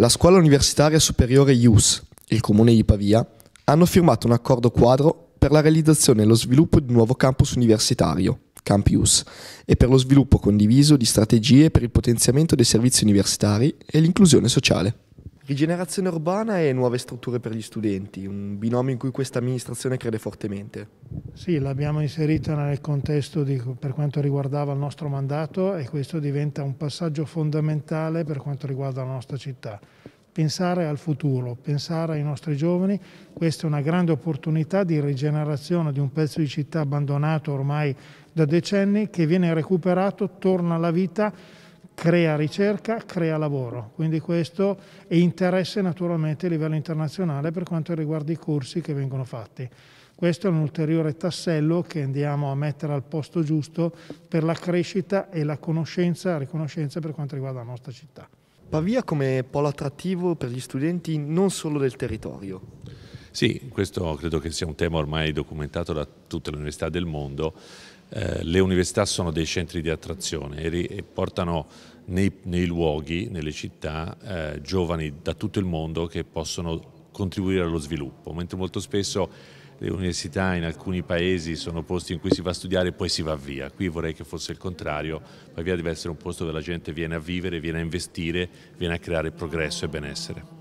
la Scuola Universitaria Superiore IUS e il Comune di Pavia hanno firmato un accordo quadro per la realizzazione e lo sviluppo di un nuovo campus universitario, Campius, e per lo sviluppo condiviso di strategie per il potenziamento dei servizi universitari e l'inclusione sociale. Rigenerazione urbana e nuove strutture per gli studenti, un binomio in cui questa amministrazione crede fortemente. Sì, l'abbiamo inserita nel contesto di, per quanto riguardava il nostro mandato e questo diventa un passaggio fondamentale per quanto riguarda la nostra città. Pensare al futuro, pensare ai nostri giovani, questa è una grande opportunità di rigenerazione di un pezzo di città abbandonato ormai da decenni che viene recuperato, torna alla vita crea ricerca, crea lavoro. Quindi questo è interesse naturalmente a livello internazionale per quanto riguarda i corsi che vengono fatti. Questo è un ulteriore tassello che andiamo a mettere al posto giusto per la crescita e la conoscenza, la riconoscenza per quanto riguarda la nostra città. Pavia come polo attrattivo per gli studenti non solo del territorio. Sì, questo credo che sia un tema ormai documentato da tutte le università del mondo eh, le università sono dei centri di attrazione e, portano nei, nei, luoghi, nelle città, eh, giovani da tutto il mondo che possono contribuire allo sviluppo, mentre molto spesso le università in alcuni paesi sono posti in cui si va a studiare e poi si va via. Qui vorrei che fosse il contrario, ma via deve essere un posto dove la gente viene a vivere, viene a investire, viene a creare progresso e benessere.